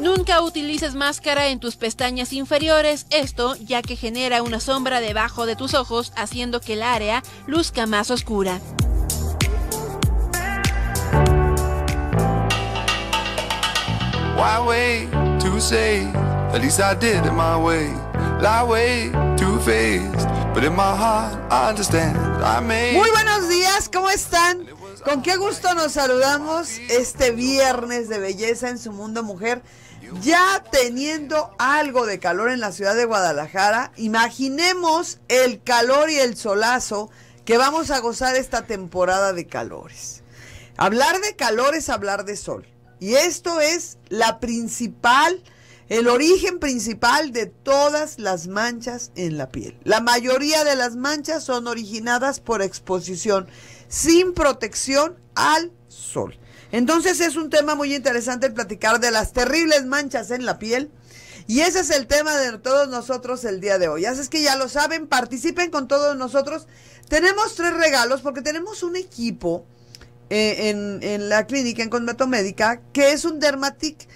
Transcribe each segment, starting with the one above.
Nunca utilices máscara en tus pestañas inferiores, esto ya que genera una sombra debajo de tus ojos haciendo que el área luzca más oscura. Muy buenos días, ¿cómo están? Con qué gusto nos saludamos este viernes de belleza en su mundo mujer. Ya teniendo algo de calor en la ciudad de Guadalajara, imaginemos el calor y el solazo que vamos a gozar esta temporada de calores. Hablar de calor es hablar de sol. Y esto es la principal, el origen principal de todas las manchas en la piel. La mayoría de las manchas son originadas por exposición sin protección al sol. Entonces es un tema muy interesante el platicar de las terribles manchas en la piel. Y ese es el tema de todos nosotros el día de hoy. Así es que ya lo saben, participen con todos nosotros. Tenemos tres regalos porque tenemos un equipo eh, en, la clínica, en Conmeto Médica, que es un Dermatic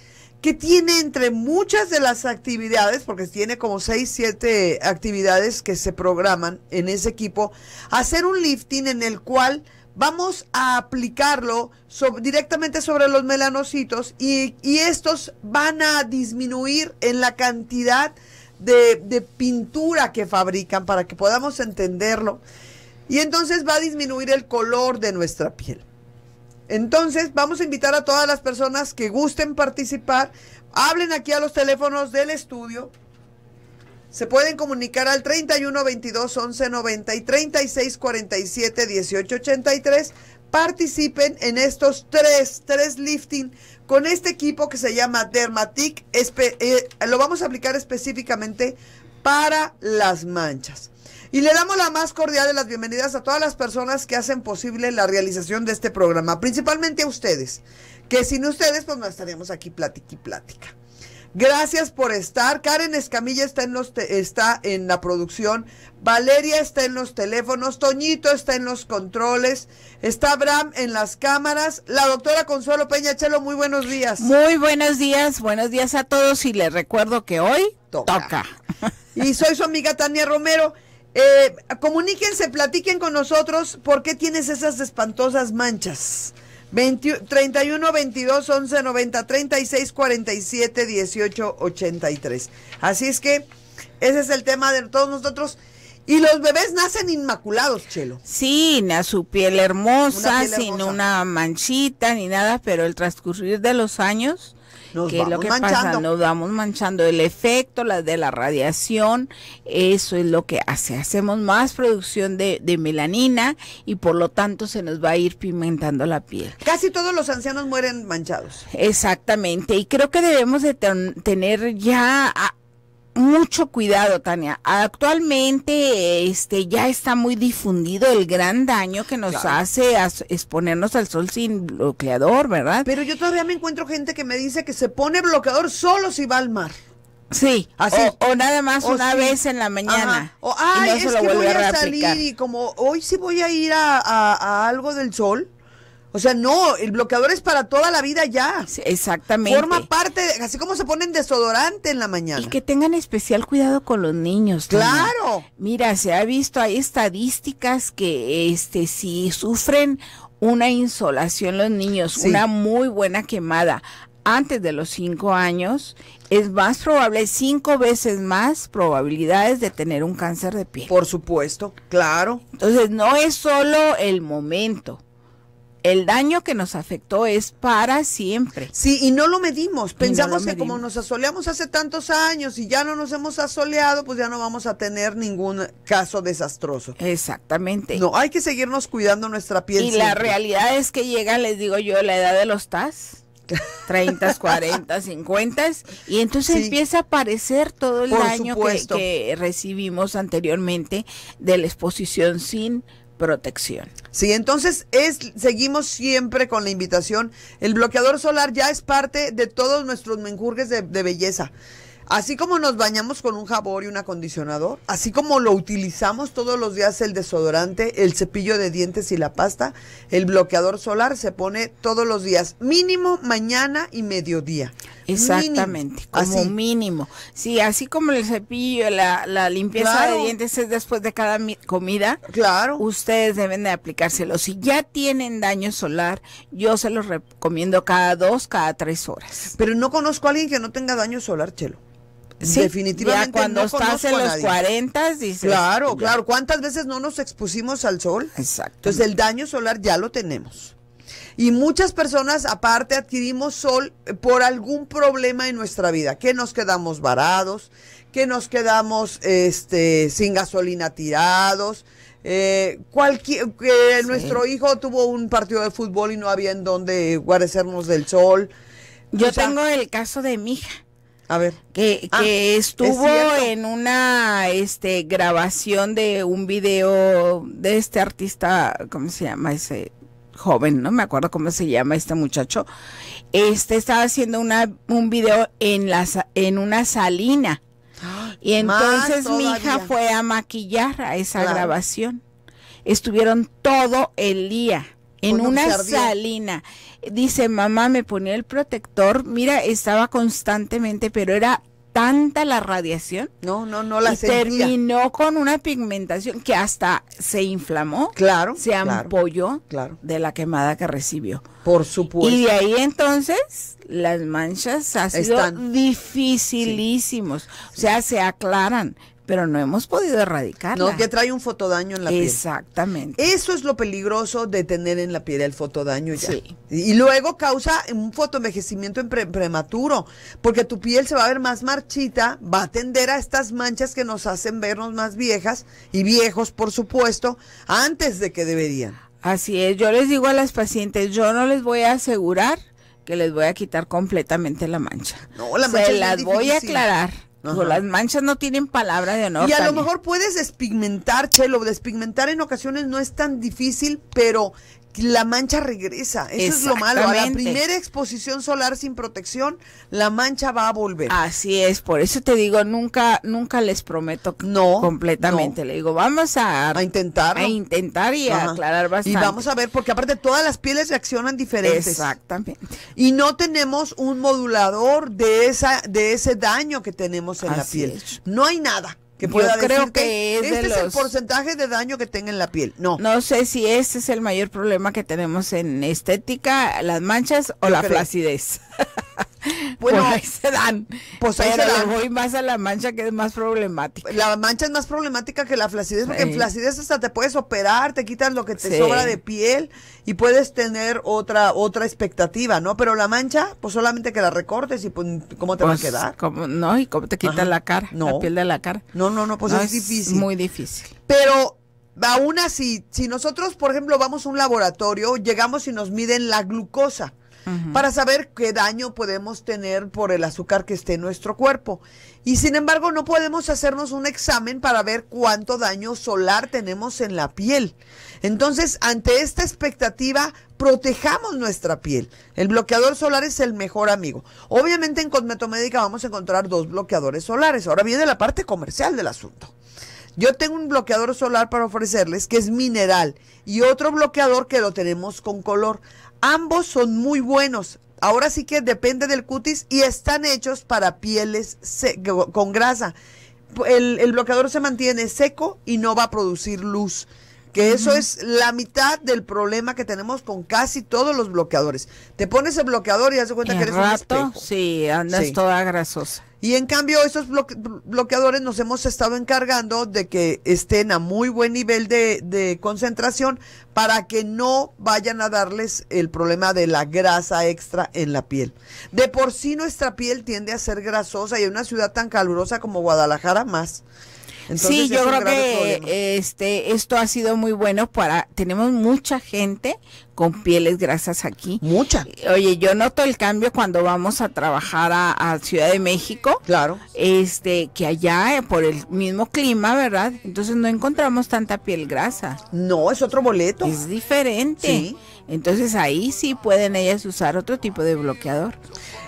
que tiene entre muchas de las actividades, porque tiene como seis, siete actividades que se programan en ese equipo, hacer un lifting en el cual vamos a aplicarlo directamente sobre los melanocitos y, estos van a disminuir en la cantidad de pintura que fabrican para que podamos entenderlo. Y entonces va a disminuir el color de nuestra piel. Entonces, vamos a invitar a todas las personas que gusten participar. Hablen aquí a los teléfonos del estudio se pueden comunicar al 31 22 11 90 y 36 47 18 83. Participen en estos tres, tres lifting con este equipo que se llama Dermatic. Eh, lo vamos a aplicar específicamente para las manchas. Y le damos la más cordial de las bienvenidas a todas las personas que hacen posible la realización de este programa, principalmente a ustedes, que sin ustedes pues no estaríamos aquí plática y plática. Gracias por estar. Karen Escamilla está en, los está en la producción. Valeria está en los teléfonos. Toñito está en los controles. Está Bram en las cámaras. La doctora Consuelo Peña Chelo, muy buenos días. Muy buenos días. Buenos días a todos. Y les recuerdo que hoy toca. Y soy su amiga Tania Romero. Eh, comuníquense, platiquen con nosotros por qué tienes esas espantosas manchas. 31 22 11 90 36 47 18 83. Así es que ese es el tema de todos nosotros. Y los bebés nacen inmaculados, Chelo. Sí, a su piel hermosa, piel hermosa, sin una manchita ni nada, pero el transcurrir de los años nos es lo que pasa, nos vamos manchando el efecto las de la radiación, eso es lo que hace, hacemos más producción de, melanina y por lo tanto se nos va a ir pimentando la piel. Casi todos los ancianos mueren manchados. Exactamente, y creo que debemos de tener ya... A, mucho cuidado, Tania. Actualmente este ya está muy difundido el gran daño que nos hace exponernos al sol sin bloqueador, ¿verdad? Pero yo todavía me encuentro gente que me dice que se pone bloqueador solo si va al mar. Sí, Así. O, nada más una vez en la mañana. O, ay, es que voy a, salir y como hoy sí voy a ir a algo del sol, o sea, no, el bloqueador es para toda la vida ya. exactamente. Forma parte, así como se ponen desodorante en la mañana. Y que tengan especial cuidado con los niños. Claro. Mira, se ha visto, hay estadísticas que este si sufren una insolación los niños, una muy buena quemada antes de los cinco años, es más probable, cinco veces más probabilidades de tener un cáncer de piel. Por supuesto, claro. Entonces, no es solo el momento el daño que nos afectó es para siempre. Sí, y no lo medimos. Pensamos que como nos asoleamos hace tantos años y ya no nos hemos asoleado, pues ya no vamos a tener ningún caso desastroso. Exactamente. No, hay que seguirnos cuidando nuestra piel. Y la realidad es que llega, les digo yo, la edad de los TAS. 30, 40, 50 y entonces empieza a aparecer todo el daño que recibimos anteriormente de la exposición sin protección. Sí, entonces es, seguimos siempre con la invitación. El bloqueador solar ya es parte de todos nuestros menjurgues de, de belleza. Así como nos bañamos con un jabón y un acondicionador, así como lo utilizamos todos los días el desodorante, el cepillo de dientes y la pasta, el bloqueador solar se pone todos los días, mínimo mañana y mediodía. Exactamente, como mínimo. Sí, así como el cepillo, la, limpieza de dientes es después de cada comida. Claro. Ustedes deben de aplicárselo. Si ya tienen daño solar, yo se los recomiendo cada dos, cada tres horas. Pero no conozco a alguien que no tenga daño solar, Chelo. Sí, Definitivamente. cuando estás en los 40, dices. Claro, claro. ¿Cuántas veces no nos expusimos al sol? Exacto. Entonces el daño solar ya lo tenemos. Y muchas personas aparte adquirimos sol por algún problema en nuestra vida, que nos quedamos varados, que nos quedamos este, sin gasolina tirados, eh, cualquier, que nuestro hijo tuvo un partido de fútbol y no había en dónde guarecernos del sol. Yo tengo el caso de mi hija. A ver. Que, ah, estuvo en una este, grabación de un video de este artista, ¿cómo se llama ese? joven, no me acuerdo cómo se llama este muchacho, este estaba haciendo un video en, la, en una salina. Y entonces mi hija fue a maquillar a esa grabación. Estuvieron todo el día en una salina. Dice, mamá, me ponía el protector. Mira, estaba constantemente, pero era tanta la radiación. No, no, no la y terminó con una pigmentación que hasta se inflamó. Claro. Se ampolló claro, de la quemada que recibió. Por supuesto. Y de ahí entonces las manchas Están. dificilísimos. O sea, se aclaran pero no hemos podido erradicarla. No, que trae un fotodaño en la piel. Exactamente. Eso es lo peligroso de tener en la piel el fotodaño ya. Sí. Y luego causa un fotoenvejecimiento prematuro, porque tu piel se va a ver más marchita, va a tender a estas manchas que nos hacen vernos más viejas y viejos, por supuesto, antes de que deberían. Así es, yo les digo a las pacientes, yo no les voy a asegurar que les voy a quitar completamente la mancha. No, la mancha. Se las voy a aclarar las manchas no tienen palabra de honor. Y a lo mejor puedes despigmentar, Chelo. Despigmentar en ocasiones no es tan difícil, pero la mancha regresa. Eso es lo malo. A la primera exposición solar sin protección, la mancha va a volver. Así es, por eso te digo, nunca, nunca les prometo no, completamente. Le digo, vamos a, intentar. A intentar y aclarar bastante. Y vamos a ver, porque aparte todas las pieles reaccionan diferentes. Exactamente. Y no tenemos un modulador de esa, de ese daño que tenemos en la piel. No hay nada. Yo creo que es este es el porcentaje de daño que tenga en la piel. No. No sé si ese es el mayor problema que tenemos en estética, las manchas o la flacidez. Bueno, ahí se dan. Pues ahí se voy más a la mancha que es más problemática. La mancha es más problemática que la flacidez, porque en flacidez hasta te puedes operar, te quitan lo que te sobra de piel y puedes tener otra otra expectativa, ¿no? Pero la mancha, pues solamente que la recortes y pues, ¿cómo te va a pues, quedar? no, y cómo te quita la cara, no. la piel de la cara. No, no, no, pues es, es difícil. Muy difícil. Pero aún así, si nosotros, por ejemplo, vamos a un laboratorio, llegamos y nos miden la glucosa para saber qué daño podemos tener por el azúcar que esté en nuestro cuerpo. Y sin embargo, no podemos hacernos un examen para ver cuánto daño solar tenemos en la piel. Entonces, ante esta expectativa, protejamos nuestra piel. El bloqueador solar es el mejor amigo. Obviamente en Cosmetomédica vamos a encontrar dos bloqueadores solares. Ahora viene la parte comercial del asunto. Yo tengo un bloqueador solar para ofrecerles que es mineral y otro bloqueador que lo tenemos con color. Ambos son muy buenos. Ahora sí que depende del cutis y están hechos para pieles con grasa. El, bloqueador se mantiene seco y no va a producir luz. Que eso es la mitad del problema que tenemos con casi todos los bloqueadores. Te pones el bloqueador y haces cuenta que eres un espejo. Sí, andas toda grasosa. Y en cambio, esos bloqueadores nos hemos estado encargando de que estén a muy buen nivel de, de concentración para que no vayan a darles el problema de la grasa extra en la piel. De por sí nuestra piel tiende a ser grasosa y en una ciudad tan calurosa como Guadalajara más sí, yo creo que este esto ha sido muy bueno para tenemos mucha gente con pieles grasas aquí. Mucha. Oye, yo noto el cambio cuando vamos a trabajar a, Ciudad de México. Claro. Este, que allá eh, por el mismo clima, ¿verdad? Entonces no encontramos tanta piel grasa. No, es otro boleto. Es diferente. Sí. Entonces ahí sí pueden ellas usar otro tipo de bloqueador.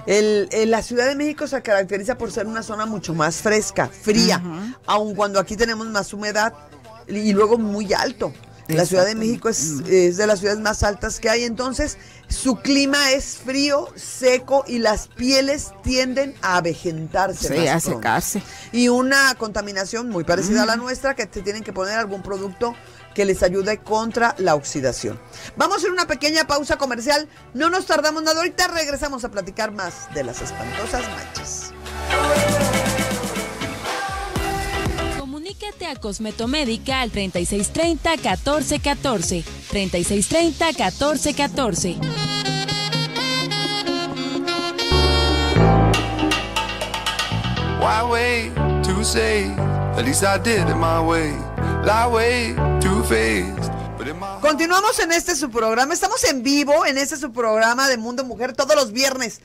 la Ciudad de México se caracteriza por ser una zona mucho más fresca, fría, aun cuando aquí tenemos más humedad y luego muy alto. La Ciudad de México es, de las ciudades más altas que hay, entonces su clima es frío, seco y las pieles tienden a avejentarse. Sí, a secarse. Y una contaminación muy parecida a la nuestra que te tienen que poner algún producto que les ayude contra la oxidación. Vamos a hacer una pequeña pausa comercial, no nos tardamos nada, ahorita regresamos a platicar más de las espantosas manchas. Comunícate a Cosmetomédica al 3630 1414, 3630 1414. say, at least I did way. Continuamos en este su programa. Estamos en vivo en este su programa de Mundo Mujer todos los viernes.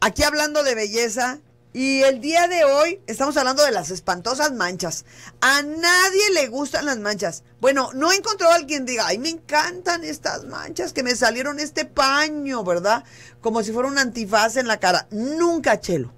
Aquí hablando de belleza. Y el día de hoy estamos hablando de las espantosas manchas. A nadie le gustan las manchas. Bueno, no he encontrado a alguien que diga, ay, me encantan estas manchas que me salieron este paño, ¿verdad? Como si fuera un antifaz en la cara. Nunca, Chelo.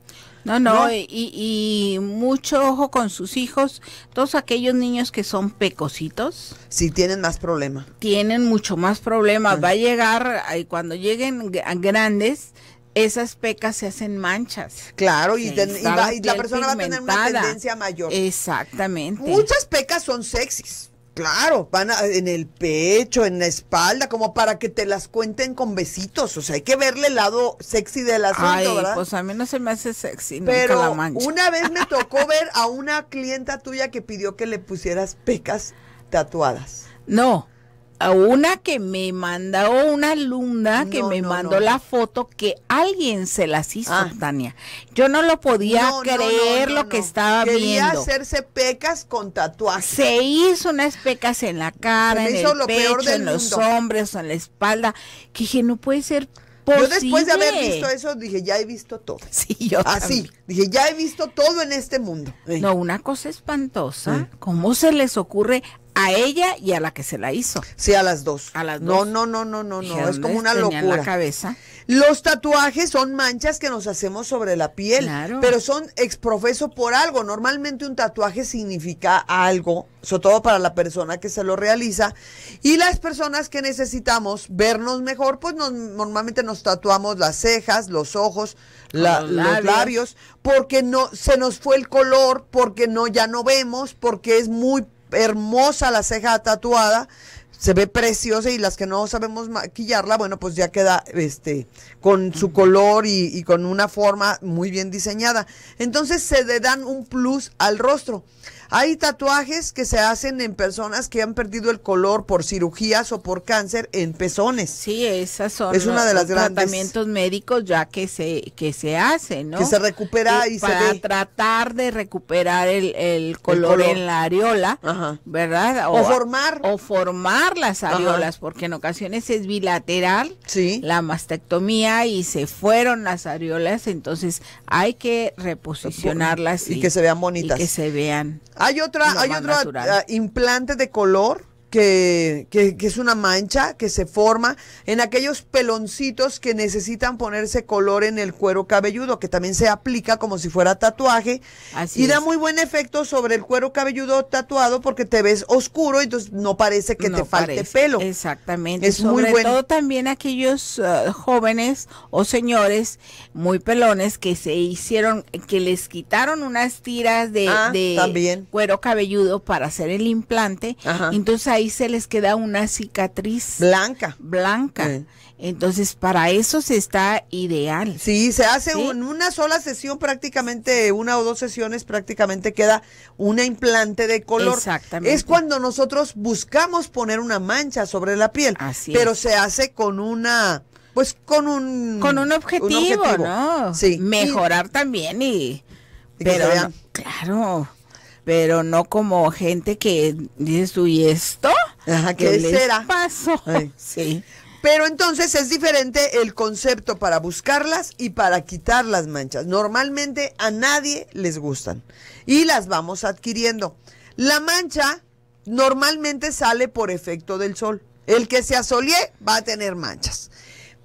No, no, Y, mucho ojo con sus hijos, todos aquellos niños que son pecositos. Sí, tienen más problemas. Tienen mucho más problema. Va a llegar, y cuando lleguen grandes, esas pecas se hacen manchas. Claro, y, la persona va a tener una tendencia mayor. Exactamente. Muchas pecas son sexys. Claro, van en el pecho, en la espalda, como para que te las cuenten con besitos. O sea, hay que verle el lado sexy del asunto, Ay, Pues a mí no se me hace sexy. Pero nunca la mancha. una vez me tocó ver a una clienta tuya que pidió que le pusieras pecas tatuadas. No una que me mandó una alumna que me mandó la foto que alguien se las hizo, ah. Tania. Yo no lo podía creer lo que estaba Quería viendo. hacerse pecas con tatuajes. Se hizo unas pecas en la cara, en el pecho, en los hombros, en la espalda. Que dije, no puede ser Posible. Yo después de haber visto eso dije, ya he visto todo. Sí, yo Así, dije, ya he visto todo en este mundo. No, una cosa espantosa. Mm. ¿Cómo se les ocurre a ella y a la que se la hizo. Sí, a las dos. A las dos. No, no, no, no, no, no. Es como una locura. En la cabeza. Los tatuajes son manchas que nos hacemos sobre la piel, claro. pero son exprofeso por algo. Normalmente un tatuaje significa algo, sobre todo para la persona que se lo realiza. Y las personas que necesitamos vernos mejor, pues normalmente nos tatuamos las cejas, los ojos, los, labios. porque no se nos fue el color, porque no ya no vemos, porque es muy hermosa la ceja tatuada, se ve preciosa y las que no sabemos maquillarla, bueno, pues ya queda este con su color y, y con una forma muy bien diseñada. Entonces se le dan un plus al rostro. Hay tatuajes que se hacen en personas que han perdido el color por cirugías o por cáncer en pezones. Sí, esas son es una de los tratamientos médicos ya que se que se hacen, ¿no? Que se recupera eh, y, se. para tratar de recuperar el, el, color en la areola, ¿verdad? O, formar o formar las areolas porque en ocasiones es bilateral. Sí. La mastectomía y se fueron las areolas, entonces hay que reposicionarlas y, y que se vean bonitas. Y que se vean hay otra, hay otro ah, implante de color que, que, es una mancha que se forma en aquellos peloncitos que necesitan ponerse color en el cuero cabelludo, que también se aplica como si fuera tatuaje. Así y da muy buen efecto sobre el cuero cabelludo tatuado porque te ves oscuro, entonces no parece que te falte pelo. Exactamente. Es sobre muy bueno. todo también aquellos eh, jóvenes o señores muy pelones que se hicieron, que les quitaron unas tiras de, ah, cuero cabelludo para hacer el implante. Entonces ahí se les queda una cicatriz blanca. Blanca. Entonces, para eso se está ideal. Sí, se hace en una sola sesión prácticamente, una o dos sesiones prácticamente queda una implante de color. Exactamente. Es cuando nosotros buscamos poner una mancha sobre la piel, Así pero se hace con una pues con un con un objetivo, ¿no? Sí. Mejorar también y, pero claro pero no como gente que dice, tú, ¿y esto? ¿Qué, sí. Pero entonces es diferente el concepto para buscarlas y para quitar las manchas. Normalmente a nadie les gustan y las vamos adquiriendo. La mancha normalmente sale por efecto del sol. El que se asolie va a tener manchas.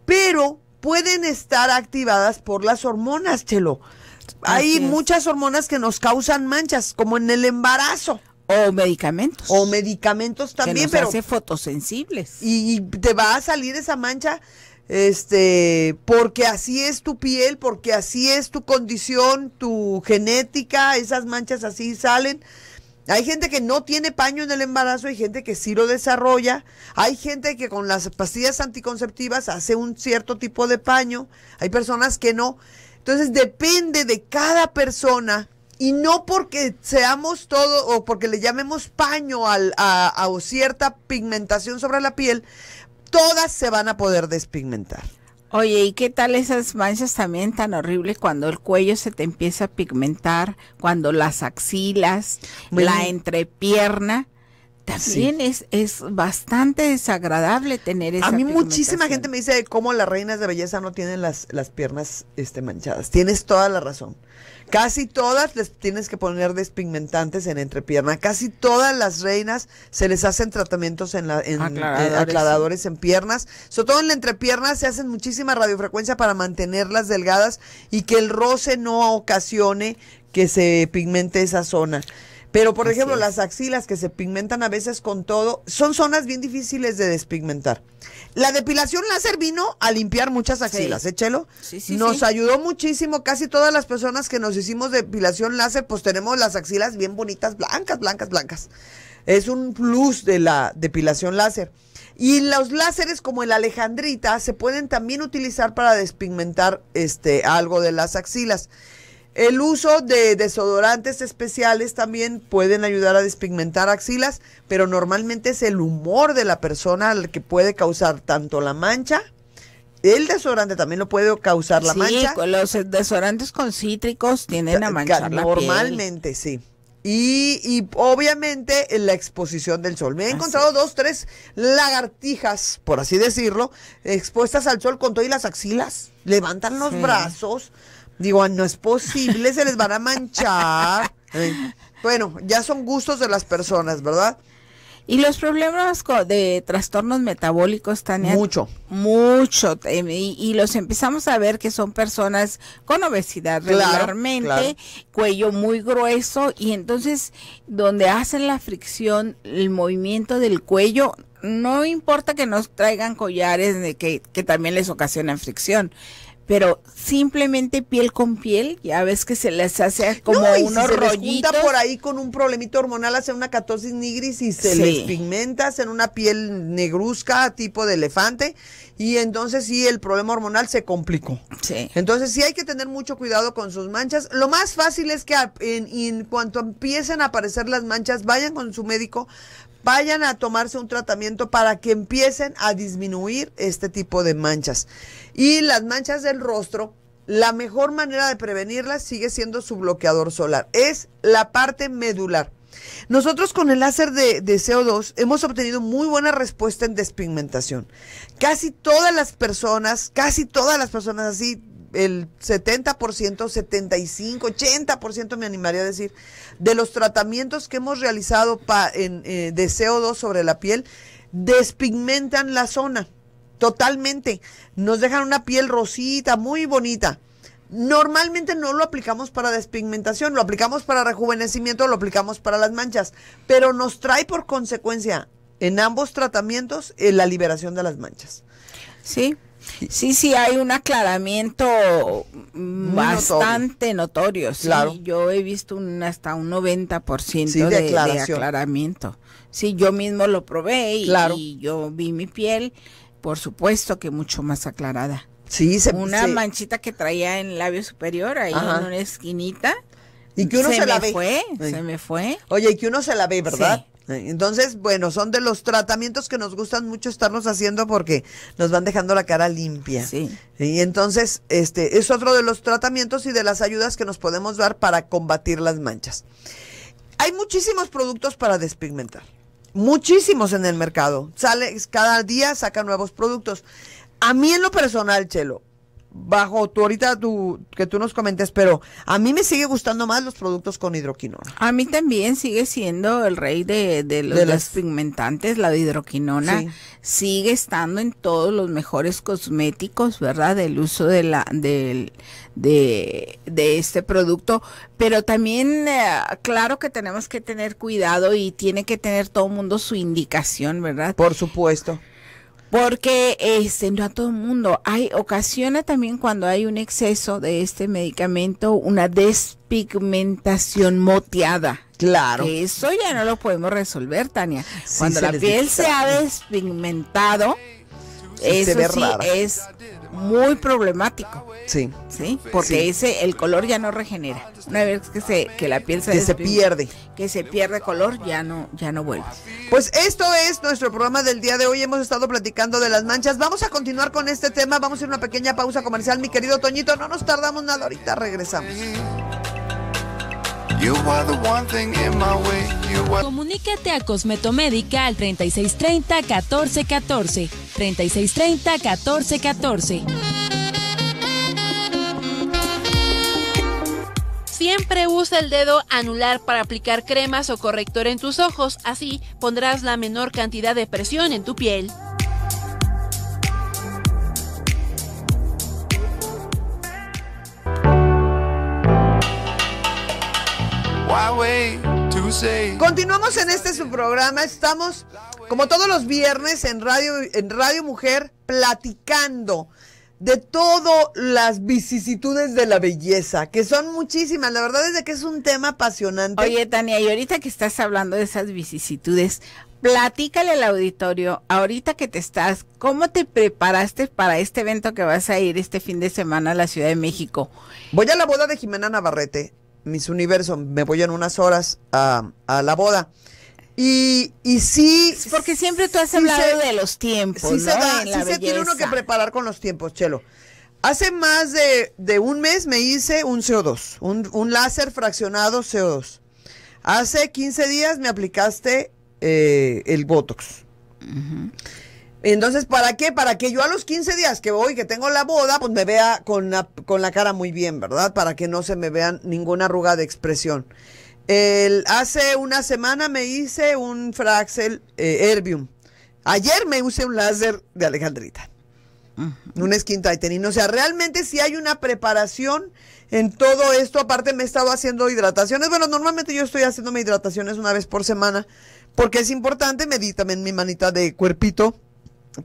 Pero pueden estar activadas por las hormonas, Chelo. Hay muchas hormonas que nos causan manchas, como en el embarazo. O medicamentos. O medicamentos también, que nos pero. hace fotosensibles. Y, y te va a salir esa mancha, este, porque así es tu piel, porque así es tu condición, tu genética, esas manchas así salen. Hay gente que no tiene paño en el embarazo, hay gente que sí lo desarrolla, hay gente que con las pastillas anticonceptivas hace un cierto tipo de paño, hay personas que no. Entonces depende de cada persona y no porque seamos todo o porque le llamemos paño a, o cierta pigmentación sobre la piel, todas se van a poder despigmentar. Oye, ¿y qué tal esas manchas también tan horribles cuando el cuello se te empieza a pigmentar, cuando las axilas, la entrepierna? También es, bastante desagradable tener esa A mí muchísima gente me dice cómo las reinas de belleza no tienen las, las piernas este, manchadas. Tienes toda la razón. Casi todas les tienes que poner despigmentantes en entrepierna. Casi todas las reinas se les hacen tratamientos en, la, en eh, aclaradores, en piernas. Sobre todo en la entrepierna se hacen muchísima radiofrecuencia para mantenerlas delgadas y que el roce no ocasione que se pigmente esa zona. Pero, por ejemplo, las axilas que se pigmentan a veces con todo, son zonas bien difíciles de despigmentar. La depilación láser vino a limpiar muchas axilas, ¿eh, Chelo? Sí, sí, nos ayudó muchísimo. Casi todas las personas que nos hicimos depilación láser, pues tenemos las axilas bien bonitas, blancas, blancas, blancas. Es un plus de la depilación láser. Y los láseres como el alejandrita se pueden también utilizar para despigmentar este, algo de las axilas. El uso de desodorantes especiales también pueden ayudar a despigmentar axilas, pero normalmente es el humor de la persona el que puede causar tanto la mancha. El desodorante también lo puede causar la sí, mancha. Pues, los desodorantes con cítricos tienen a manchar la Normalmente, sí. Y, obviamente la exposición del sol. Me he encontrado dos, tres lagartijas, por así decirlo, expuestas al sol con todas las axilas. Levantan los brazos. Digo, ah, no es posible, se les van a manchar. Eh, bueno, ya son gustos de las personas, ¿verdad? Y los problemas de trastornos metabólicos, Tania. Mucho. Mucho. Eh, y, los empezamos a ver que son personas con obesidad regularmente, cuello muy grueso, y entonces donde hacen la fricción, el movimiento del cuello, no importa que nos traigan collares de que, que también les ocasionan fricción pero simplemente piel con piel, ya ves que se les hace como no, y por ahí con un problemito hormonal, hace una catosis nigris y se les pigmenta, hacen una piel negruzca tipo de elefante y entonces sí el problema hormonal se complicó. Entonces sí hay que tener mucho cuidado con sus manchas. Lo más fácil es que en, en cuanto empiecen a aparecer las manchas, vayan con su médico vayan a tomarse un tratamiento para que empiecen a disminuir este tipo de manchas. Y las manchas del rostro, la mejor manera de prevenirlas sigue siendo su bloqueador solar. Es la parte medular. Nosotros con el láser de, CO2 hemos obtenido muy buena respuesta en despigmentación. Casi todas las personas, casi todas las personas así, el 70%, 75%, 80% me animaría a decir, de los tratamientos que hemos realizado en, eh, de CO2 sobre la piel despigmentan la zona totalmente. Nos dejan una piel rosita, muy bonita. Normalmente no lo aplicamos para despigmentación, lo aplicamos para rejuvenecimiento, lo aplicamos para las manchas, pero nos trae por consecuencia en ambos tratamientos eh, la liberación de las manchas. Sí, Sí, sí, hay un aclaramiento bastante notorio. claro. Yo he visto un, hasta un 90% de, de, aclaramiento. Sí, yo mismo lo probé y, yo vi mi piel, por supuesto que mucho más aclarada. Sí, se, Una manchita que traía en el labio superior, ahí en una esquinita. Y que uno se, la ve. Fue, se me fue. Oye, y que uno se la ve, ¿verdad? Entonces, bueno, son de los tratamientos que nos gustan mucho estarnos haciendo porque nos van dejando la cara limpia. Sí. Y entonces, este es otro de los tratamientos y de las ayudas que nos podemos dar para combatir las manchas. Hay muchísimos productos para despigmentar. Muchísimos en el mercado. Sale cada día saca nuevos productos. A mí en lo personal, Chelo, bajo tu ahorita tu, que tú nos comentes, pero a mí me sigue gustando más los productos con hidroquinona. A mí también sigue siendo el rey de, de los las... pigmentantes, la de hidroquinona sigue estando en todos los mejores cosméticos, ¿verdad? Del uso de la del de, de este producto, pero también eh, claro que tenemos que tener cuidado y tiene que tener todo el mundo su indicación, ¿verdad? Por supuesto porque este, no a todo el mundo. Hay, ocasiona también cuando hay un exceso de este medicamento una despigmentación moteada. Claro. Eso ya no lo podemos resolver, Tania. cuando la piel se ha despigmentado, eso sí es muy problemático. Sí. Sí, porque ese el color ya no regenera. Una vez que se que la piel se, que se pierde, que se pierde color, ya no ya no vuelve. Pues esto es nuestro programa del día de hoy. Hemos estado platicando de las manchas. Vamos a continuar con este tema. Vamos a ir una pequeña pausa comercial, mi querido Toñito. No nos tardamos nada, ahorita regresamos. Comunícate a Cosmetomédica al 3630 1414. 3630 1414. Siempre usa el dedo anular para aplicar cremas o corrector en tus ojos, así pondrás la menor cantidad de presión en tu piel. Continuamos en este su programa. Estamos, como todos los viernes, en Radio, en Radio Mujer, platicando de todas las vicisitudes de la belleza, que son muchísimas. La verdad es de que es un tema apasionante. Oye, Tania, y ahorita que estás hablando de esas vicisitudes, platícale al auditorio, ahorita que te estás, ¿cómo te preparaste para este evento que vas a ir este fin de semana a la Ciudad de México? Voy a la boda de Jimena Navarrete mis Universo, me voy en unas horas a, la boda. Y, y sí. Porque siempre tú has hablado de los tiempos. Sí, se, tiene uno que preparar con los tiempos, Chelo. Hace más de, de un mes me hice un CO2, un, láser fraccionado CO2. Hace 15 días me aplicaste eh, el Botox. Entonces, ¿para qué? Para que yo a los 15 días que voy, que tengo la boda, pues me vea con la, cara muy bien, ¿verdad? Para que no se me vean ninguna arruga de expresión. El, hace una semana me hice un Fraxel Herbium. Eh, Ayer me usé un láser de Alejandrita. Un skin tightening. O sea, realmente si hay una preparación en todo esto. Aparte me he estado haciendo hidrataciones. Bueno, normalmente yo estoy haciéndome hidrataciones una vez por semana. Porque es importante. Me en también mi manita de cuerpito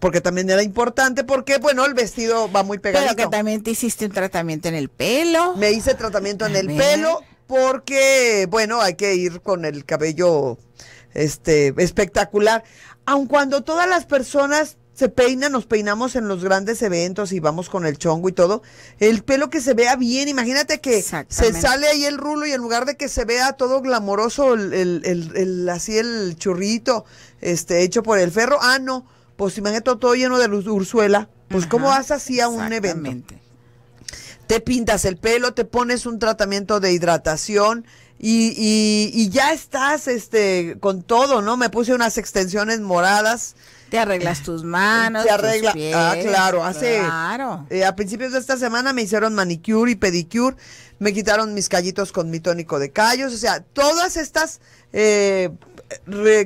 porque también era importante, porque bueno, el vestido va muy pegado Pero que también te hiciste un tratamiento en el pelo. Me hice tratamiento en el pelo porque, bueno, hay que ir con el cabello este, espectacular. Aun cuando todas las personas se peinan, nos peinamos en los grandes eventos y vamos con el chongo y todo, el pelo que se vea bien, imagínate que se sale ahí el rulo y en lugar de que se vea todo glamoroso, el, el, así el churrito este, hecho por el ferro, ah, no pues si meto todo lleno de luz Urzuela, pues ¿cómo vas así a un evento? Te pintas el pelo, te pones un tratamiento de hidratación y, ya estás este con todo, ¿no? Me puse unas extensiones moradas. Te arreglas tus manos. Te arreglas. ah, claro. Hace. Eh, a principios de esta semana me hicieron manicure y pedicure. Me quitaron mis callitos con mi tónico de callos. O sea, todas estas eh,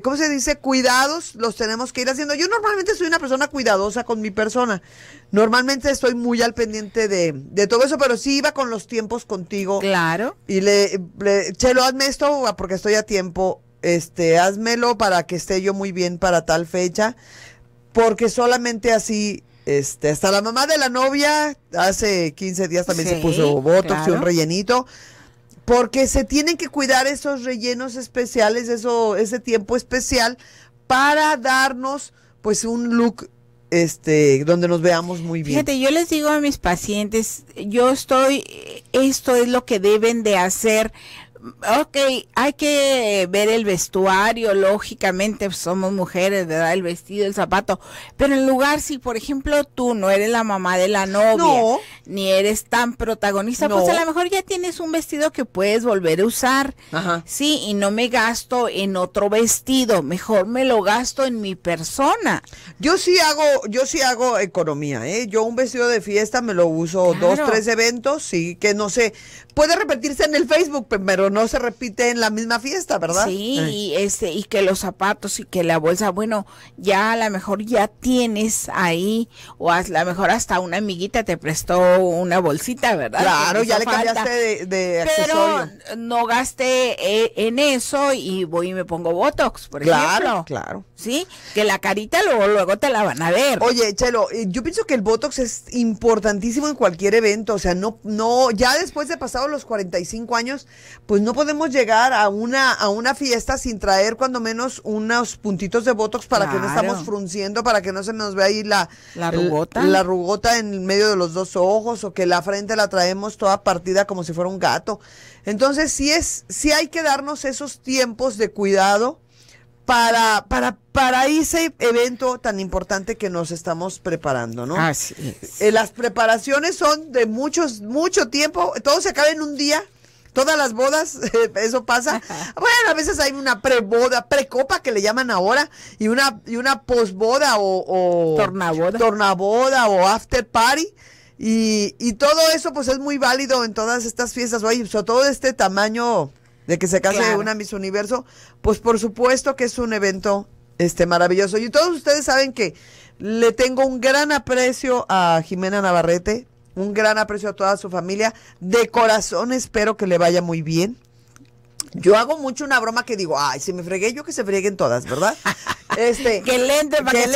¿cómo se dice? Cuidados los tenemos que ir haciendo. Yo normalmente soy una persona cuidadosa con mi persona. Normalmente estoy muy al pendiente de, de todo eso, pero sí iba con los tiempos contigo. Claro. Y le, Chelo, hazme esto ah, porque estoy a tiempo. Este, házmelo para que esté yo muy bien para tal fecha. Porque solamente así este, hasta la mamá de la novia hace 15 días también se puso botox y un rellenito porque se tienen que cuidar esos rellenos especiales, eso, ese tiempo especial para darnos pues un look este donde nos veamos muy bien. Fíjate, yo les digo a mis pacientes, yo estoy esto es lo que deben de hacer Ok, hay que ver el vestuario, lógicamente somos mujeres, ¿verdad? El vestido, el zapato. Pero en lugar, si por ejemplo tú no eres la mamá de la novia, ni eres tan protagonista, pues a lo mejor ya tienes un vestido que puedes volver a usar. Ajá. Sí, y no me gasto en otro vestido, mejor me lo gasto en mi persona. Yo sí hago, yo sí hago economía, ¿eh? Yo un vestido de fiesta me lo uso dos, tres eventos, sí, que no sé, puede repetirse en el Facebook, pero no se repite en la misma fiesta, ¿verdad? Sí, y, este, y que los zapatos y que la bolsa, bueno, ya a lo mejor ya tienes ahí, o a lo mejor hasta una amiguita te prestó una bolsita, ¿verdad? Claro, ya le cambiaste de, accesorio. pero no gaste eh, en eso y voy y me pongo Botox, por ejemplo. Claro, claro. ¿sí? Que la carita luego, luego te la van a ver. Oye, Chelo, eh, yo pienso que el Botox es importantísimo en cualquier evento, o sea, no, no, ya después de pasados los 45 años, pues no podemos llegar a una, a una fiesta sin traer cuando menos unos puntitos de Botox para que no estamos frunciendo, para que no se nos vea ahí la, rugota. La, rugota en medio de los dos ojos o que la frente la traemos toda partida como si fuera un gato. Entonces, sí es, sí hay que darnos esos tiempos de cuidado para, para, para ese evento tan importante que nos estamos preparando, ¿no? Así eh, las preparaciones son de muchos, mucho tiempo, todo se acaba en un día. Todas las bodas, eh, eso pasa. Bueno, a veces hay una preboda, precopa que le llaman ahora, y una, y una posboda o, tornaboda. tornaboda o after party. Y, todo eso pues es muy válido en todas estas fiestas, O sobre todo este tamaño de que se case de una Miss Universo, pues por supuesto que es un evento este maravilloso. Y todos ustedes saben que le tengo un gran aprecio a Jimena Navarrete, un gran aprecio a toda su familia. De corazón espero que le vaya muy bien. Yo hago mucho una broma que digo, ay, si me fregué yo que se freguen todas, ¿verdad? Este, que le entren, que,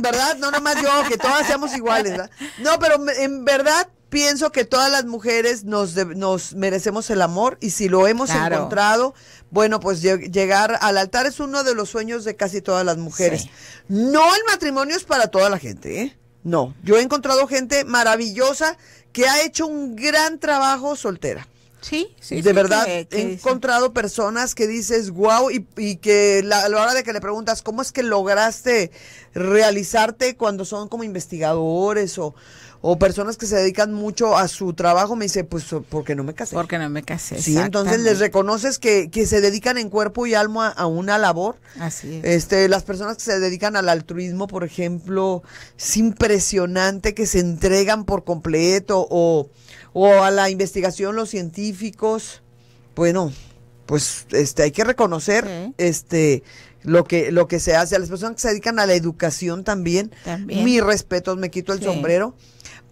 ¿verdad? No más yo, que todas seamos iguales, No, pero en verdad pienso que todas las mujeres nos, nos merecemos el amor y si lo hemos encontrado, bueno, pues llegar al altar es uno de los sueños de casi todas las mujeres. No el matrimonio es para toda la gente, ¿eh? No, yo he encontrado gente maravillosa que ha hecho un gran trabajo soltera. Sí, sí. De verdad, he encontrado personas que dices, wow, y, que a la hora de que le preguntas, ¿cómo es que lograste realizarte cuando son como investigadores o, o personas que se dedican mucho a su trabajo me dice, pues porque no me casé. Porque no me casé. Sí, entonces les reconoces que, que se dedican en cuerpo y alma a una labor. Así es. Este, las personas que se dedican al altruismo, por ejemplo, es impresionante que se entregan por completo o, o a la investigación los científicos. Bueno, pues este hay que reconocer este lo que, lo que se hace, a las personas que se dedican a la educación también, Mi respeto, respetos, me quito el sombrero,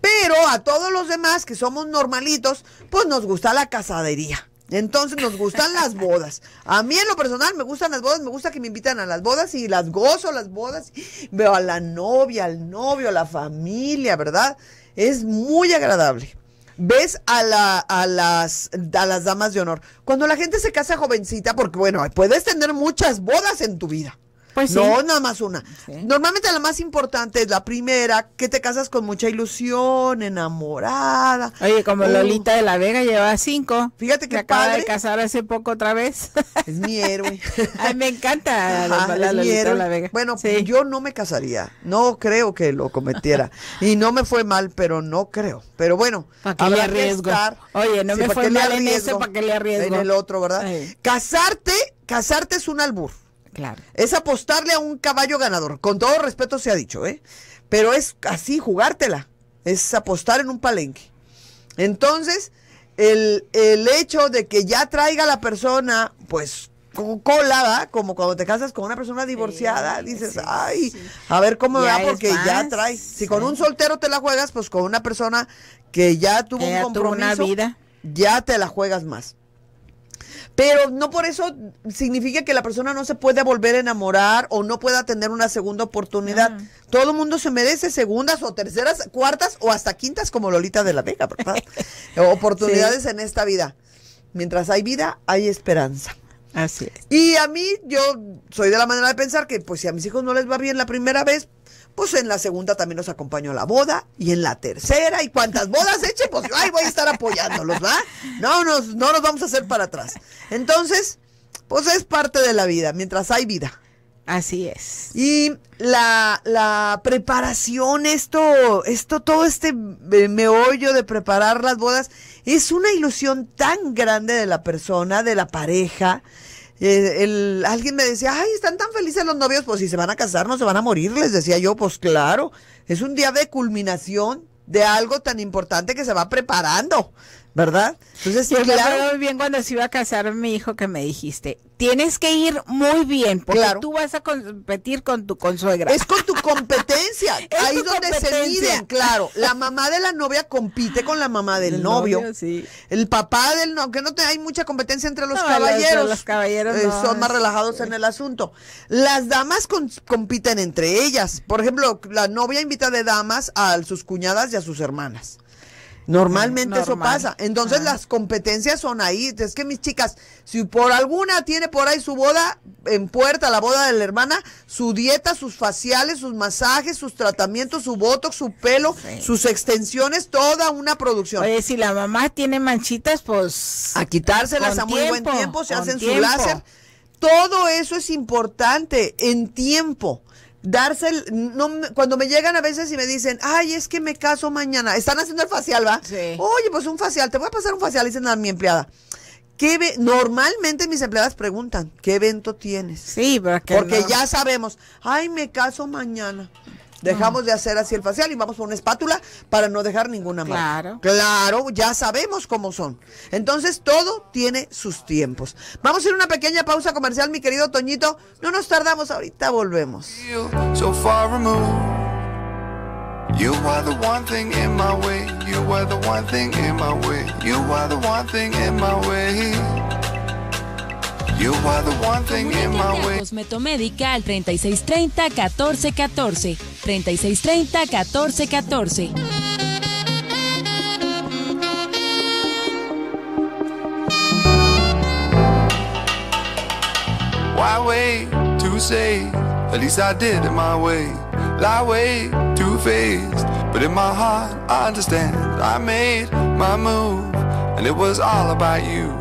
pero a todos los demás que somos normalitos, pues nos gusta la casadería. Entonces nos gustan las bodas. A mí en lo personal me gustan las bodas, me gusta que me invitan a las bodas y las gozo las bodas. Veo a la novia, al novio, a la familia, ¿verdad? Es muy agradable. Ves a, a, las, a las damas de honor. Cuando la gente se casa jovencita, porque bueno, puedes tener muchas bodas en tu vida. Pues no, nada más una. Normalmente la más importante es la primera, que te casas con mucha ilusión, enamorada. Oye, como uh. Lolita de la Vega lleva cinco. Fíjate que acaba padre. de casar hace poco otra vez. Es mi héroe. Ay, me encanta la, Lolita de la Vega. Bueno, yo no me casaría. No creo que lo cometiera. y no me fue mal, pero no creo. Pero bueno, ¿Para qué le Oye, no me fue mal en ese, ¿para qué le arriesgo? En el otro, ¿verdad? Casarte, casarte es un albur. Claro. Es apostarle a un caballo ganador. Con todo respeto se ha dicho, ¿eh? Pero es así, jugártela. Es apostar en un palenque. Entonces, el, hecho de que ya traiga la persona, pues con cola, como cuando te casas con una persona divorciada, dices, ay, a ver cómo va, porque ya trae. Si con un soltero te la juegas, pues con una persona que ya tuvo un compromiso, una vida. ya te la juegas más. Pero no por eso significa que la persona no se puede volver a enamorar o no pueda tener una segunda oportunidad. Todo el mundo se merece segundas o terceras, cuartas o hasta quintas como Lolita de la Vega, ¿verdad? Oportunidades en esta vida. Mientras hay vida, hay esperanza. Así es. Y a mí, yo soy de la manera de pensar que, pues, si a mis hijos no les va bien la primera vez, pues en la segunda también nos acompañó a la boda y en la tercera y cuantas bodas eche, pues voy a estar apoyándolos, ¿va? No nos, no nos vamos a hacer para atrás. Entonces, pues es parte de la vida, mientras hay vida. Así es. Y la, la preparación, esto, esto, todo este eh, meollo de preparar las bodas, es una ilusión tan grande de la persona, de la pareja, eh, el, alguien me decía, ay, están tan felices los novios, pues si se van a casar no se van a morir, les decía yo, pues claro, es un día de culminación de algo tan importante que se va preparando, ¿verdad? Entonces, sí, claro. muy bien cuando se iba a casar mi hijo que me dijiste, tienes que ir muy bien, porque tú vas a competir con tu consuegra. Es con tu competencia, ahí es donde se miden, claro. La mamá de la novia compite con la mamá del novio. El papá del novio, que no te, hay mucha competencia entre los caballeros. caballeros eh, son más relajados en el asunto. Las damas compiten entre ellas. Por ejemplo, la novia invita de damas a sus cuñadas y a sus hermanas. Normalmente eso pasa. Entonces ah. las competencias son ahí. Es que mis chicas, si por alguna tiene por ahí su boda en puerta, la boda de la hermana, su dieta, sus faciales, sus masajes, sus tratamientos, su botox, su pelo, sus extensiones, toda una producción. Oye, si la mamá tiene manchitas, pues... A quitárselas a muy buen tiempo, se hacen su láser. Todo eso es importante en tiempo darse cuando me llegan a veces y me dicen ay es que me caso mañana están haciendo el facial va sí. oye pues un facial te voy a pasar un facial dicen a mi empleada ¿Qué normalmente mis empleadas preguntan qué evento tienes sí porque ya sabemos ay me caso mañana Dejamos de hacer así el facial y vamos con una espátula para no dejar ninguna marca. Claro. Claro, ya sabemos cómo son. Entonces todo tiene sus tiempos. Vamos a ir a una pequeña pausa comercial, mi querido Toñito. No nos tardamos, ahorita volvemos. You are the one thing in my way. Cosmetomédica al 3630-1414. 3630-1414. Why wait to say, at least I did it my way. Lie way too faced, but in my heart I understand. I made my move, and it was all about you.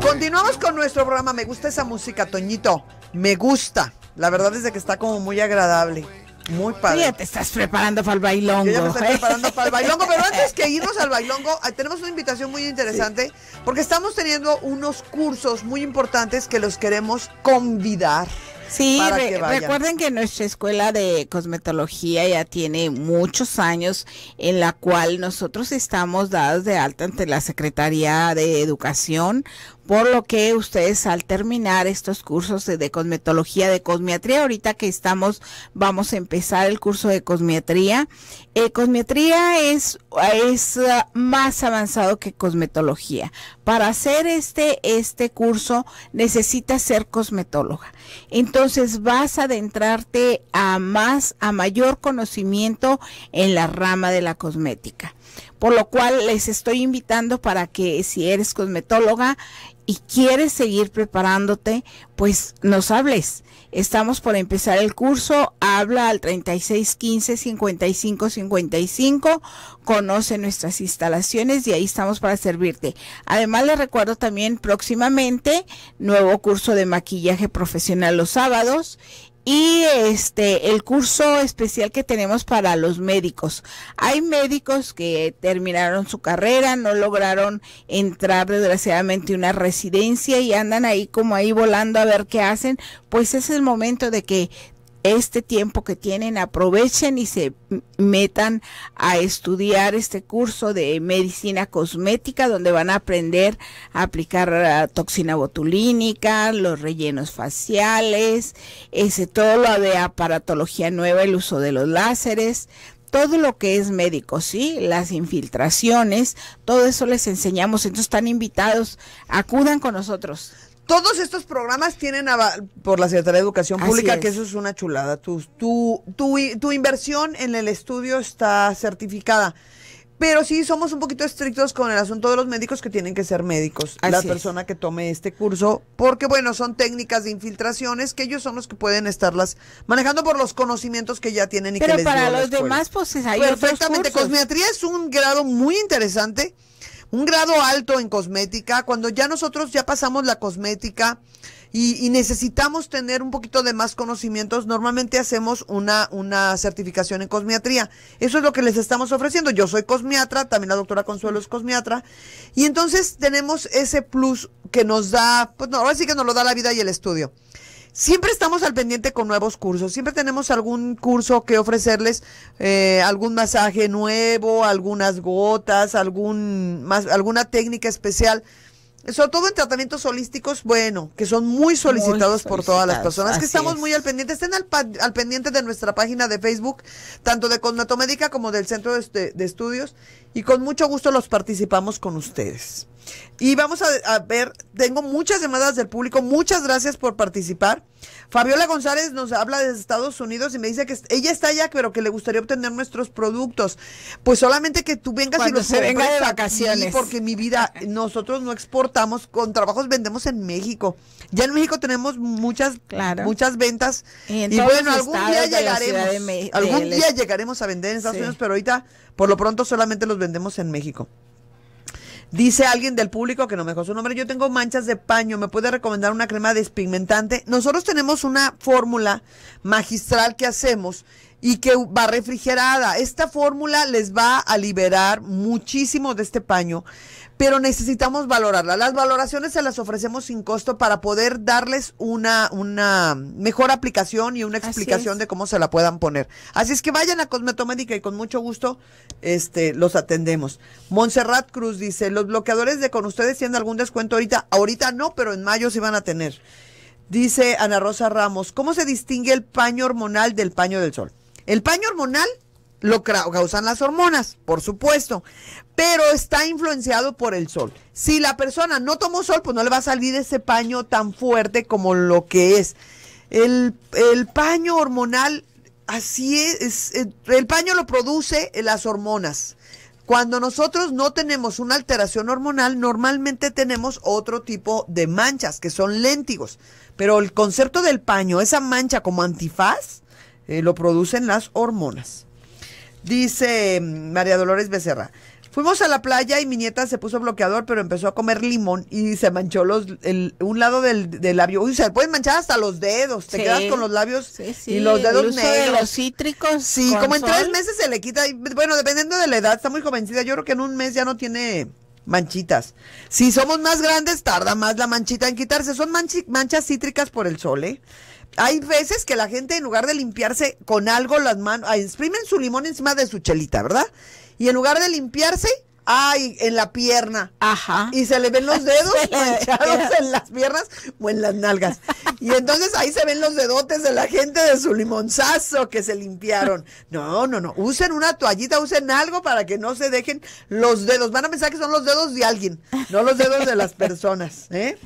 Continuamos con nuestro programa. Me gusta esa música, Toñito. Me gusta. La verdad es de que está como muy agradable. Muy padre. Ya te estás preparando para el bailongo. Yo ya me estoy ¿eh? preparando para el bailongo, pero antes que irnos al bailongo, ah, tenemos una invitación muy interesante porque estamos teniendo unos cursos muy importantes que los queremos convidar. Sí, recuerden que nuestra escuela de cosmetología ya tiene muchos años en la cual nosotros estamos dados de alta ante la Secretaría de Educación por lo que ustedes al terminar estos cursos de cosmetología de cosmetría, ahorita que estamos, vamos a empezar el curso de cosmetría. Eh, es, es ah, más avanzado que cosmetología. Para hacer este, este curso necesitas ser cosmetóloga. Entonces vas a adentrarte a más, a mayor conocimiento en la rama de la cosmética por lo cual les estoy invitando para que si eres cosmetóloga y quieres seguir preparándote, pues nos hables. Estamos por empezar el curso, habla al 3615-5555, conoce nuestras instalaciones y ahí estamos para servirte. Además les recuerdo también próximamente nuevo curso de maquillaje profesional los sábados y este el curso especial que tenemos para los médicos. Hay médicos que terminaron su carrera, no lograron entrar desgraciadamente una residencia y andan ahí como ahí volando a ver qué hacen, pues es el momento de que este tiempo que tienen, aprovechen y se metan a estudiar este curso de medicina cosmética donde van a aprender a aplicar eh, toxina botulínica, los rellenos faciales, ese, todo lo de aparatología nueva, el uso de los láseres, todo lo que es médico, ¿sí? Las infiltraciones, todo eso les enseñamos. Entonces están invitados, acudan con nosotros. Todos estos programas tienen por la Secretaría de Educación Pública, que eso es una chulada. Tu, tu, tu, inversión en el estudio está certificada. Pero sí somos un poquito estrictos con el asunto de los médicos que tienen que ser médicos. la persona que tome este curso, porque bueno, son técnicas de infiltraciones que ellos son los que pueden estarlas manejando por los conocimientos que ya tienen y que les para los demás, pues hay Perfectamente, cosmetría es un grado muy interesante un grado alto en cosmética, cuando ya nosotros ya pasamos la cosmética y, necesitamos tener un poquito de más conocimientos, normalmente hacemos una, una certificación en cosmiatría. Eso es lo que les estamos ofreciendo. Yo soy cosmiatra, también la doctora Consuelo es cosmiatra, y entonces tenemos ese plus que nos da, pues no, ahora sí que nos lo da la vida y el estudio. Siempre estamos al pendiente con nuevos cursos, siempre tenemos algún curso que ofrecerles, eh, algún masaje nuevo, algunas gotas, algún, más, alguna técnica especial sobre todo en tratamientos holísticos, bueno, que son muy solicitados, por todas las personas, que estamos muy al pendiente, estén al, pendiente de nuestra página de Facebook, tanto de Cosmetomédica como del Centro de, Estudios, y con mucho gusto los participamos con ustedes. Y vamos a, ver, tengo muchas llamadas del público, muchas gracias por participar. Fabiola González nos habla de Estados Unidos y me dice que ella está allá, pero que le gustaría obtener nuestros productos. Pues solamente que tú vengas y los se venga de vacaciones. porque mi vida, nosotros no exportamos, con trabajos vendemos en México. Ya en México tenemos muchas, muchas ventas. Y, bueno, algún día llegaremos. algún día llegaremos a vender en Estados Unidos, pero ahorita por lo pronto solamente los vendemos en México. Dice alguien del público que no me dejó su nombre, yo tengo manchas de paño, ¿me puede recomendar una crema despigmentante? Nosotros tenemos una fórmula magistral que hacemos y que va refrigerada. Esta fórmula les va a liberar muchísimo de este paño, pero necesitamos valorarla. Las valoraciones se las ofrecemos sin costo para poder darles una, una mejor aplicación y una explicación de cómo se la puedan poner. Así es que vayan a Cosmetomédica y con mucho gusto este, los atendemos. Montserrat Cruz dice, ¿los bloqueadores de con ustedes tienen algún descuento ahorita? Ahorita no, pero en mayo se van a tener. Dice Ana Rosa Ramos, ¿cómo se distingue el paño hormonal del paño del sol? El paño hormonal lo causan las hormonas, por supuesto, pero está influenciado por el sol. Si la persona no tomó sol, pues no le va a salir ese paño tan fuerte como lo que es. El, paño hormonal, así es, eh, el paño lo produce eh, las hormonas. Cuando nosotros no tenemos una alteración hormonal, normalmente tenemos otro tipo de manchas, que son léntigos. Pero el concepto del paño, esa mancha como antifaz, eh, lo producen las hormonas. Dice mm, María Dolores Becerra. Fuimos a la playa y mi nieta se puso bloqueador, pero empezó a comer limón y se manchó los, un lado del, labio. Uy, se pueden manchar hasta los dedos. Te quedas con los labios y los dedos negros. los cítricos. Sí, como en tres meses se le quita. Bueno, dependiendo de la edad, está muy jovencida. Yo creo que en un mes ya no tiene manchitas. Si somos más grandes, tarda más la manchita en quitarse. Son manchas cítricas por el sol, ¿eh? hay veces que la gente en lugar de limpiarse con algo las manos, exprimen su limón encima de su chelita, ¿verdad? Y en lugar de limpiarse, ay, en la pierna. Ajá. Y se le ven los dedos manchados en las piernas o en las nalgas. Y entonces ahí se ven los dedotes de la gente de su limonzazo que se limpiaron. No, no, no. Usen una toallita, usen algo para que no se dejen los dedos. Van a pensar que son los dedos de alguien, no los dedos de las personas, ¿eh?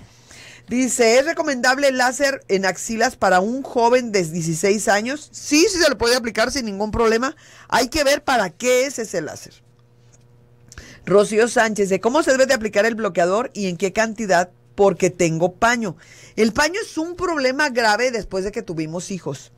Dice, ¿es recomendable el láser en axilas para un joven de 16 años? Sí, sí se lo puede aplicar sin ningún problema. Hay que ver para qué es ese láser. Rocío Sánchez, ¿de cómo se debe de aplicar el bloqueador y en qué cantidad? Porque tengo paño. El paño es un problema grave después de que tuvimos hijos.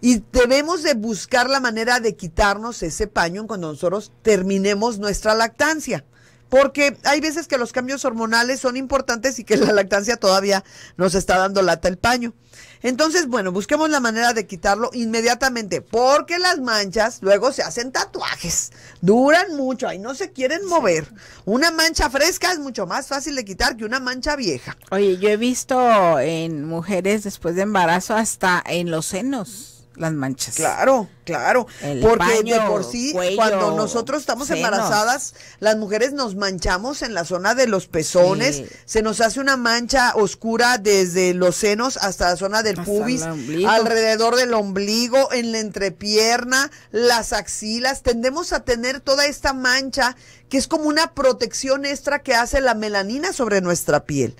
Y debemos de buscar la manera de quitarnos ese paño cuando nosotros terminemos nuestra lactancia porque hay veces que los cambios hormonales son importantes y que la lactancia todavía nos está dando lata el paño. Entonces, bueno, busquemos la manera de quitarlo inmediatamente, porque las manchas luego se hacen tatuajes, duran mucho, y no se quieren mover. Una mancha fresca es mucho más fácil de quitar que una mancha vieja. Oye, yo he visto en mujeres después de embarazo hasta en los senos las manchas. Claro, claro. porque de por sí, cuando nosotros estamos embarazadas, las mujeres nos manchamos en la zona de los pezones, se nos hace una mancha oscura desde los senos hasta la zona del pubis, alrededor del ombligo, en la entrepierna, las axilas. Tendemos a tener toda esta mancha que es como una protección extra que hace la melanina sobre nuestra piel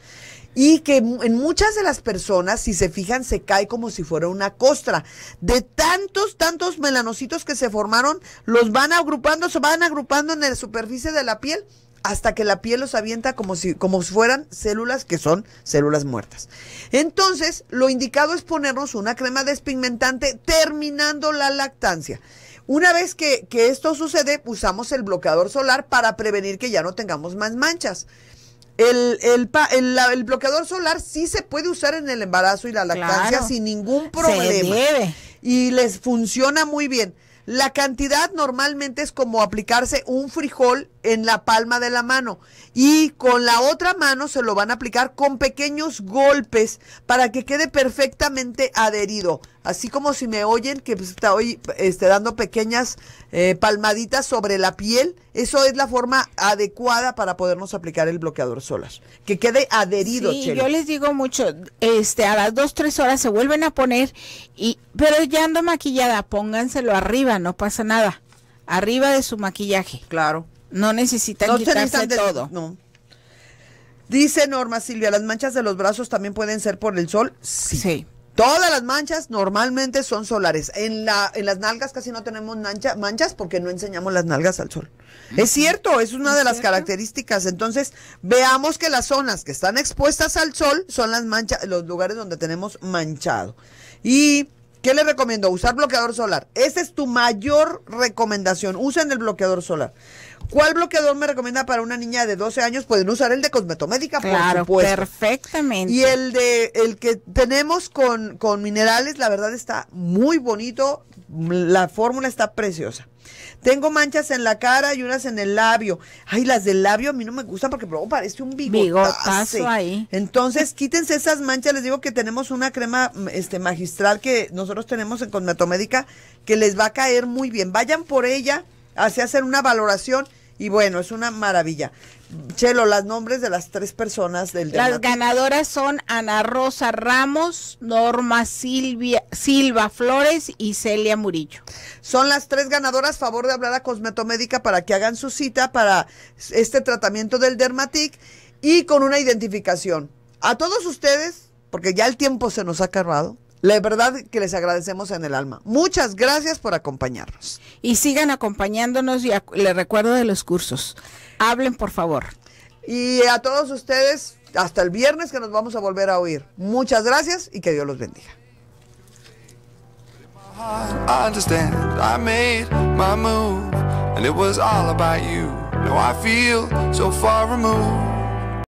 y que en muchas de las personas, si se fijan, se cae como si fuera una costra. De tantos, tantos melanocitos que se formaron, los van agrupando, se van agrupando en la superficie de la piel hasta que la piel los avienta como si, como fueran células que son células muertas. Entonces, lo indicado es ponernos una crema despigmentante terminando la lactancia. Una vez que, que esto sucede, usamos el bloqueador solar para prevenir que ya no tengamos más manchas. El, el, bloqueador solar sí se puede usar en el embarazo y la lactancia sin ningún problema. y les funciona muy bien. La cantidad normalmente es como aplicarse un frijol en la palma de la mano y con la otra mano se lo van a aplicar con pequeños golpes para que quede perfectamente adherido así como si me oyen que pues, está hoy este, dando pequeñas eh, palmaditas sobre la piel, eso es la forma adecuada para podernos aplicar el bloqueador solar. Que quede adherido, sí, yo les digo mucho, este, a las dos tres horas se vuelven a poner, y, pero ya ando maquillada, pónganselo arriba, no pasa nada. Arriba de su maquillaje. Claro. No necesitan quitarse todo. No. Dice Norma Silvia, ¿las manchas de los brazos también pueden ser por el sol? Sí. Sí. Todas las manchas normalmente son solares. En, la, en las nalgas casi no tenemos manchas porque no enseñamos las nalgas al sol. Es cierto, es una de las características. Entonces, veamos que las zonas que están expuestas al sol son las manchas, los lugares donde tenemos manchado. Y ¿Qué le recomiendo? Usar bloqueador solar. Esa es tu mayor recomendación. Usen el bloqueador solar. ¿Cuál bloqueador me recomienda para una niña de 12 años? Pueden usar el de cosmetomédica, claro, por supuesto. Perfectamente. Y el de el que tenemos con, minerales, la verdad está muy bonito. La fórmula está preciosa. Tengo manchas en la cara y unas en el labio. Ay, las del labio a mí no me gustan porque parece un bigotazo. ahí. Entonces, quítense esas manchas. Les digo que tenemos una crema este, magistral que nosotros tenemos en Cosmetomédica que les va a caer muy bien. Vayan por ella, así hacer una valoración y bueno, es una maravilla. Chelo, las nombres de las tres personas del Las ganadoras son Ana Rosa Ramos, Norma Silvia, Silva Flores y Celia Murillo. Son las tres ganadoras. Favor de hablar a Cosmetomédica para que hagan su cita para este tratamiento del Dermatic y con una identificación. A todos ustedes, porque ya el tiempo se nos ha acabado, la verdad que les agradecemos en el alma. Muchas gracias por acompañarnos. Y sigan acompañándonos y les recuerdo de los cursos. Hablen, por favor. Y a todos ustedes, hasta el viernes que nos vamos a volver a oír. Muchas gracias y que Dios los bendiga.